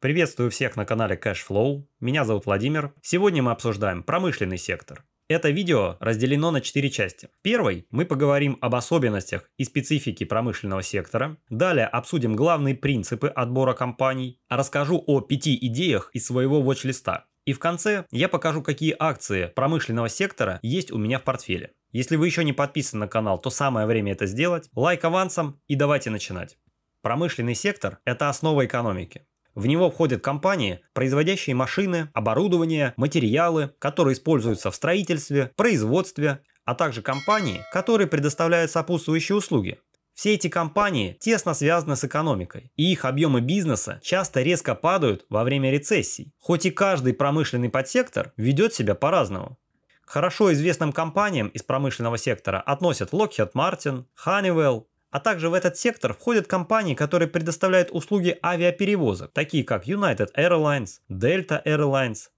Приветствую всех на канале CashFlow, меня зовут Владимир. Сегодня мы обсуждаем промышленный сектор. Это видео разделено на 4 части. В первой мы поговорим об особенностях и специфике промышленного сектора. Далее обсудим главные принципы отбора компаний. Расскажу о 5 идеях из своего watch-листа. И в конце я покажу, какие акции промышленного сектора есть у меня в портфеле. Если вы еще не подписаны на канал, то самое время это сделать. Лайк авансом и давайте начинать. Промышленный сектор – это основа экономики. В него входят компании, производящие машины, оборудование, материалы, которые используются в строительстве, производстве, а также компании, которые предоставляют сопутствующие услуги. Все эти компании тесно связаны с экономикой, и их объемы бизнеса часто резко падают во время рецессий, хоть и каждый промышленный подсектор ведет себя по-разному. К хорошо известным компаниям из промышленного сектора относят Lockheed Martin, Honeywell, а также в этот сектор входят компании, которые предоставляют услуги авиаперевозок, такие как United Airlines, Delta Airlines.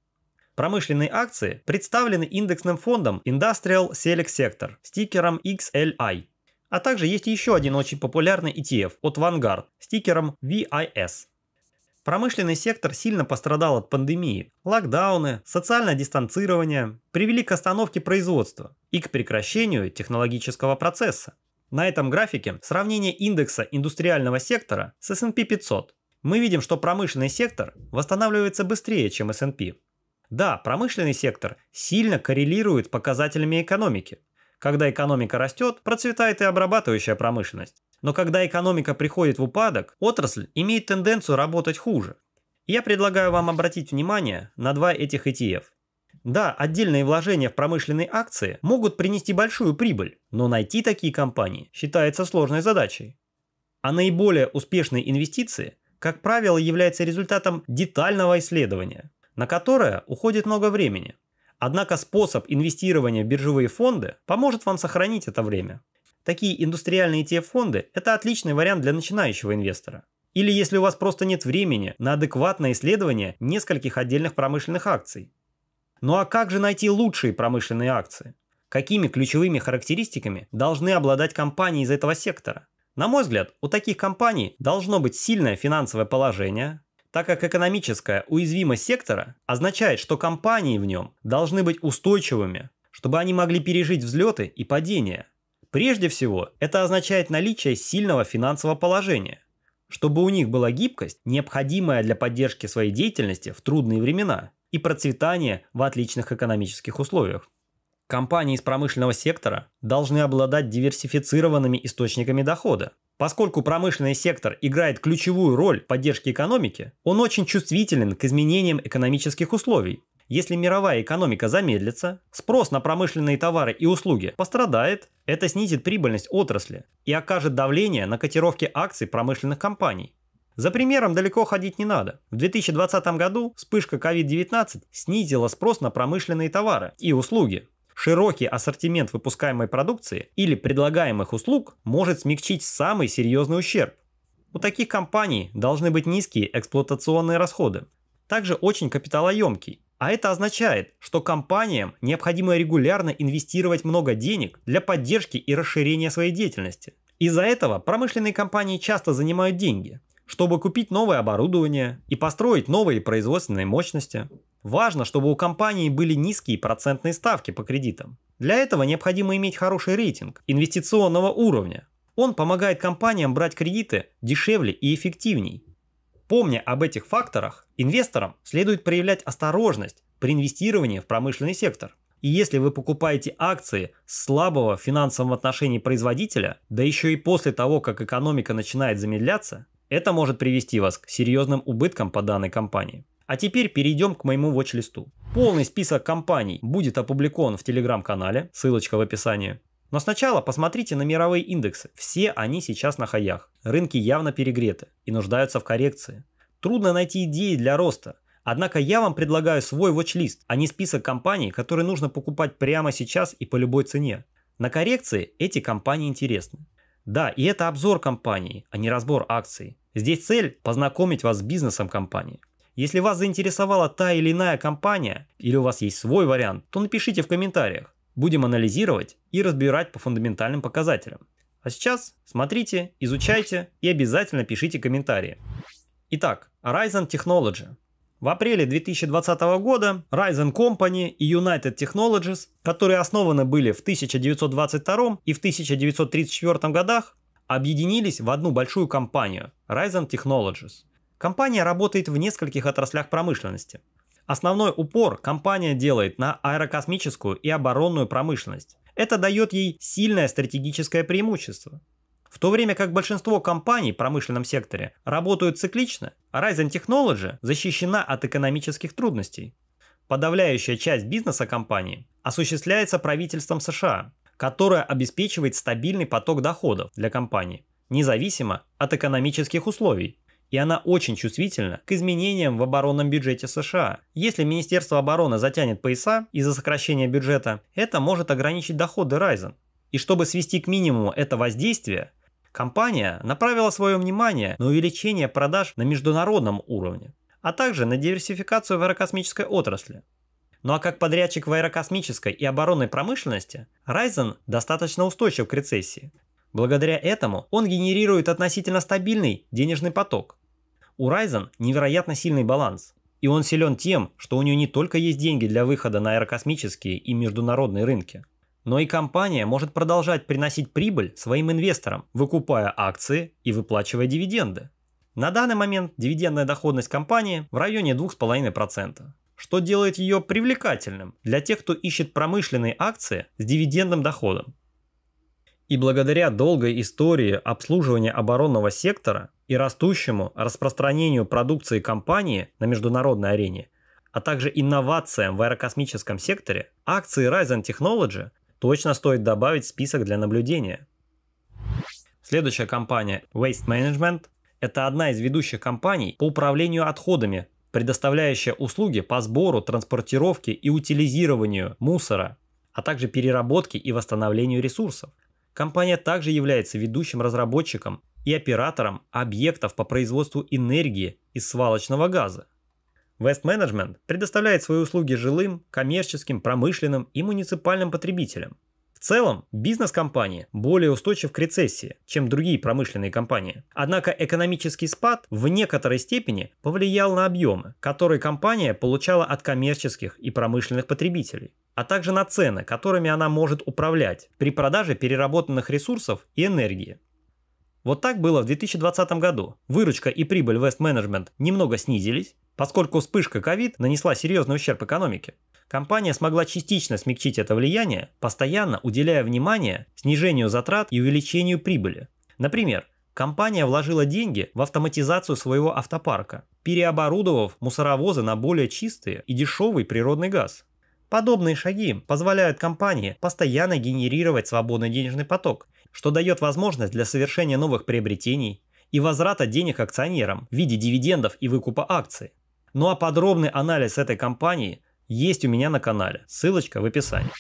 Промышленные акции представлены индексным фондом Industrial Select Sector с стикером XLI. А также есть еще один очень популярный ETF от Vanguard с стикером VIS. Промышленный сектор сильно пострадал от пандемии. Локдауны, социальное дистанцирование привели к остановке производства и к прекращению технологического процесса. На этом графике сравнение индекса индустриального сектора с S&P 500. Мы видим, что промышленный сектор восстанавливается быстрее, чем S&P. Да, промышленный сектор сильно коррелирует с показателями экономики. Когда экономика растет, процветает и обрабатывающая промышленность. Но когда экономика приходит в упадок, отрасль имеет тенденцию работать хуже. Я предлагаю вам обратить внимание на два этих ETF. Да, отдельные вложения в промышленные акции могут принести большую прибыль, но найти такие компании считается сложной задачей. А наиболее успешные инвестиции, как правило, являются результатом детального исследования, на которое уходит много времени. Однако способ инвестирования в биржевые фонды поможет вам сохранить это время. Такие индустриальные ETF-фонды – это отличный вариант для начинающего инвестора. Или если у вас просто нет времени на адекватное исследование нескольких отдельных промышленных акций. Ну а как же найти лучшие промышленные акции? Какими ключевыми характеристиками должны обладать компании из этого сектора? На мой взгляд, у таких компаний должно быть сильное финансовое положение, так как экономическая уязвимость сектора означает, что компании в нем должны быть устойчивыми, чтобы они могли пережить взлеты и падения. Прежде всего, это означает наличие сильного финансового положения, чтобы у них была гибкость, необходимая для поддержки своей деятельности в трудные времена и процветание в отличных экономических условиях. Компании из промышленного сектора должны обладать диверсифицированными источниками дохода. Поскольку промышленный сектор играет ключевую роль в поддержке экономики, он очень чувствителен к изменениям экономических условий. Если мировая экономика замедлится, спрос на промышленные товары и услуги пострадает, это снизит прибыльность отрасли и окажет давление на котировки акций промышленных компаний. За примером далеко ходить не надо. В 2020 году вспышка COVID-19 снизила спрос на промышленные товары и услуги. Широкий ассортимент выпускаемой продукции или предлагаемых услуг может смягчить самый серьезный ущерб. У таких компаний должны быть низкие эксплуатационные расходы. Также очень капиталоемкий. А это означает, что компаниям необходимо регулярно инвестировать много денег для поддержки и расширения своей деятельности. Из-за этого промышленные компании часто занимают деньги, чтобы купить новое оборудование и построить новые производственные мощности. Важно, чтобы у компании были низкие процентные ставки по кредитам. Для этого необходимо иметь хороший рейтинг инвестиционного уровня. Он помогает компаниям брать кредиты дешевле и эффективней. Помня об этих факторах, инвесторам следует проявлять осторожность при инвестировании в промышленный сектор. И если вы покупаете акции слабого в финансовом отношении производителя, да еще и после того, как экономика начинает замедляться, это может привести вас к серьезным убыткам по данной компании. А теперь перейдем к моему watch-листу. Полный список компаний будет опубликован в телеграм-канале, ссылочка в описании. Но сначала посмотрите на мировые индексы. Все они сейчас на хаях. Рынки явно перегреты и нуждаются в коррекции. Трудно найти идеи для роста. Однако я вам предлагаю свой watch-лист, а не список компаний, которые нужно покупать прямо сейчас и по любой цене. На коррекции эти компании интересны. Да, и это обзор компании, а не разбор акций. Здесь цель – познакомить вас с бизнесом компании. Если вас заинтересовала та или иная компания, или у вас есть свой вариант, то напишите в комментариях. Будем анализировать и разбирать по фундаментальным показателям. А сейчас смотрите, изучайте и обязательно пишите комментарии. Итак, Ryzen Technology. В апреле 2020 года Ryzen Company и United Technologies, которые основаны были в 1922 и в 1934 годах, объединились в одну большую компанию Ryzen Technologies. Компания работает в нескольких отраслях промышленности. Основной упор компания делает на аэрокосмическую и оборонную промышленность. Это дает ей сильное стратегическое преимущество. В то время как большинство компаний в промышленном секторе работают циклично, Ryzen Technology защищена от экономических трудностей. Подавляющая часть бизнеса компании осуществляется правительством США, которое обеспечивает стабильный поток доходов для компании независимо от экономических условий. И она очень чувствительна к изменениям в оборонном бюджете США. Если Министерство обороны затянет пояса из-за сокращения бюджета, это может ограничить доходы Ryzen. И чтобы свести к минимуму это воздействие, компания направила свое внимание на увеличение продаж на международном уровне, а также на диверсификацию в аэрокосмической отрасли. Ну а как подрядчик в аэрокосмической и оборонной промышленности, Ryzen достаточно устойчив к рецессии, Благодаря этому он генерирует относительно стабильный денежный поток. У Ryzen невероятно сильный баланс. И он силен тем, что у нее не только есть деньги для выхода на аэрокосмические и международные рынки, но и компания может продолжать приносить прибыль своим инвесторам, выкупая акции и выплачивая дивиденды. На данный момент дивидендная доходность компании в районе 2,5%, что делает ее привлекательным для тех, кто ищет промышленные акции с дивидендным доходом. И благодаря долгой истории обслуживания оборонного сектора и растущему распространению продукции компании на международной арене, а также инновациям в аэрокосмическом секторе, акции Ryzen Technology точно стоит добавить в список для наблюдения. Следующая компания Waste Management – это одна из ведущих компаний по управлению отходами, предоставляющая услуги по сбору, транспортировке и утилизированию мусора, а также переработке и восстановлению ресурсов. Компания также является ведущим разработчиком и оператором объектов по производству энергии из свалочного газа. West Management предоставляет свои услуги жилым, коммерческим, промышленным и муниципальным потребителям – в целом, бизнес компании более устойчив к рецессии, чем другие промышленные компании. Однако экономический спад в некоторой степени повлиял на объемы, которые компания получала от коммерческих и промышленных потребителей а также на цены, которыми она может управлять при продаже переработанных ресурсов и энергии. Вот так было в 2020 году. Выручка и прибыль West Management немного снизились, поскольку вспышка COVID нанесла серьезный ущерб экономике. Компания смогла частично смягчить это влияние, постоянно уделяя внимание снижению затрат и увеличению прибыли. Например, компания вложила деньги в автоматизацию своего автопарка, переоборудовав мусоровозы на более чистые и дешевый природный газ. Подобные шаги позволяют компании постоянно генерировать свободный денежный поток, что дает возможность для совершения новых приобретений и возврата денег акционерам в виде дивидендов и выкупа акций. Ну а подробный анализ этой компании – есть у меня на канале. Ссылочка в описании.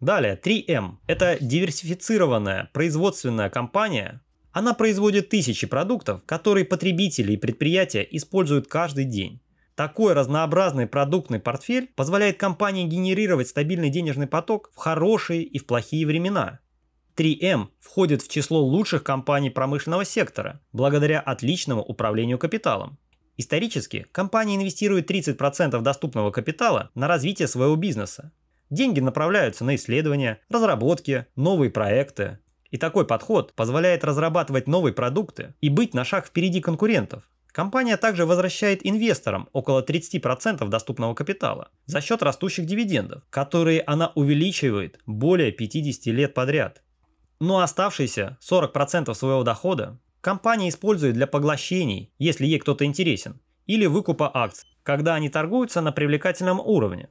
Далее, 3M. Эм. Это диверсифицированная производственная компания. Она производит тысячи продуктов, которые потребители и предприятия используют каждый день. Такой разнообразный продуктный портфель позволяет компании генерировать стабильный денежный поток в хорошие и в плохие времена. 3M эм входит в число лучших компаний промышленного сектора благодаря отличному управлению капиталом. Исторически компания инвестирует 30% доступного капитала на развитие своего бизнеса. Деньги направляются на исследования, разработки, новые проекты. И такой подход позволяет разрабатывать новые продукты и быть на шаг впереди конкурентов. Компания также возвращает инвесторам около 30% доступного капитала за счет растущих дивидендов, которые она увеличивает более 50 лет подряд. Но оставшиеся 40% своего дохода Компания использует для поглощений, если ей кто-то интересен, или выкупа акций, когда они торгуются на привлекательном уровне.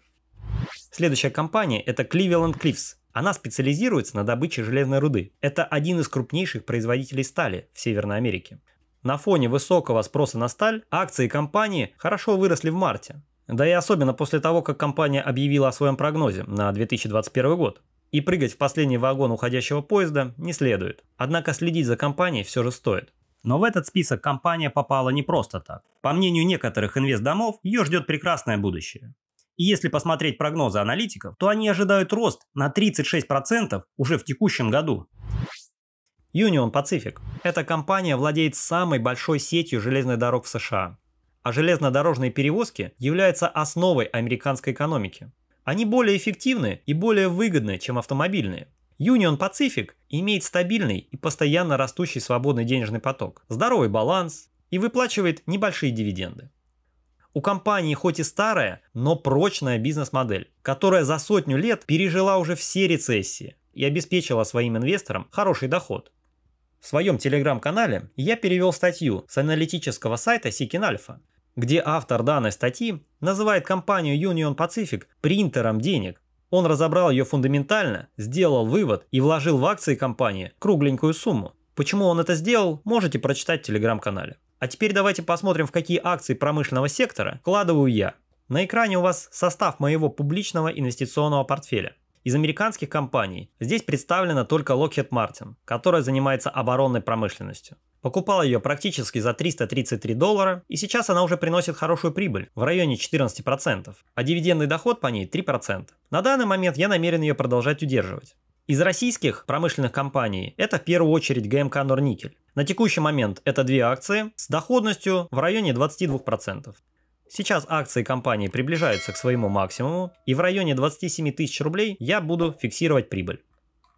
Следующая компания – это Cleveland Cliffs. Она специализируется на добыче железной руды. Это один из крупнейших производителей стали в Северной Америке. На фоне высокого спроса на сталь акции компании хорошо выросли в марте. Да и особенно после того, как компания объявила о своем прогнозе на 2021 год. И прыгать в последний вагон уходящего поезда не следует. Однако следить за компанией все же стоит. Но в этот список компания попала не просто так. По мнению некоторых инвестдомов, ее ждет прекрасное будущее. И если посмотреть прогнозы аналитиков, то они ожидают рост на 36% уже в текущем году. Union Pacific – эта компания владеет самой большой сетью железных дорог в США. А железнодорожные перевозки являются основой американской экономики. Они более эффективны и более выгодны, чем автомобильные. Union Pacific имеет стабильный и постоянно растущий свободный денежный поток, здоровый баланс и выплачивает небольшие дивиденды. У компании хоть и старая, но прочная бизнес-модель, которая за сотню лет пережила уже все рецессии и обеспечила своим инвесторам хороший доход. В своем телеграм-канале я перевел статью с аналитического сайта Seeking Alpha, где автор данной статьи называет компанию Union Pacific принтером денег. Он разобрал ее фундаментально, сделал вывод и вложил в акции компании кругленькую сумму. Почему он это сделал, можете прочитать в телеграм-канале. А теперь давайте посмотрим, в какие акции промышленного сектора вкладываю я. На экране у вас состав моего публичного инвестиционного портфеля. Из американских компаний здесь представлена только Lockheed Martin, которая занимается оборонной промышленностью. Покупал ее практически за 333 доллара, и сейчас она уже приносит хорошую прибыль, в районе 14%, а дивидендный доход по ней 3%. На данный момент я намерен ее продолжать удерживать. Из российских промышленных компаний это в первую очередь ГМК «Норникель». На текущий момент это две акции с доходностью в районе 22%. Сейчас акции компании приближаются к своему максимуму, и в районе 27 тысяч рублей я буду фиксировать прибыль.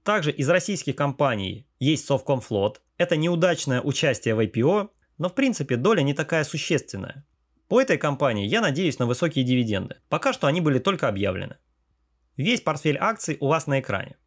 Также из российских компаний есть Совкомфлот, это неудачное участие в IPO, но в принципе доля не такая существенная. По этой компании я надеюсь на высокие дивиденды. Пока что они были только объявлены. Весь портфель акций у вас на экране.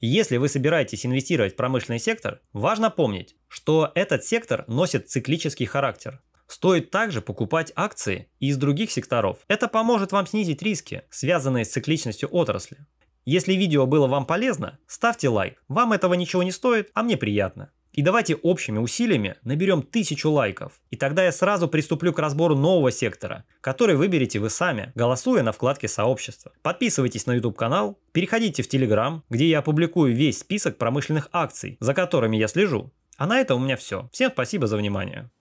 Если вы собираетесь инвестировать в промышленный сектор, важно помнить, что этот сектор носит циклический характер. Стоит также покупать акции из других секторов. Это поможет вам снизить риски, связанные с цикличностью отрасли. Если видео было вам полезно, ставьте лайк. Вам этого ничего не стоит, а мне приятно. И давайте общими усилиями наберем тысячу лайков. И тогда я сразу приступлю к разбору нового сектора, который выберете вы сами, голосуя на вкладке сообщества. Подписывайтесь на YouTube канал, переходите в Telegram, где я опубликую весь список промышленных акций, за которыми я слежу. А на этом у меня все. Всем спасибо за внимание.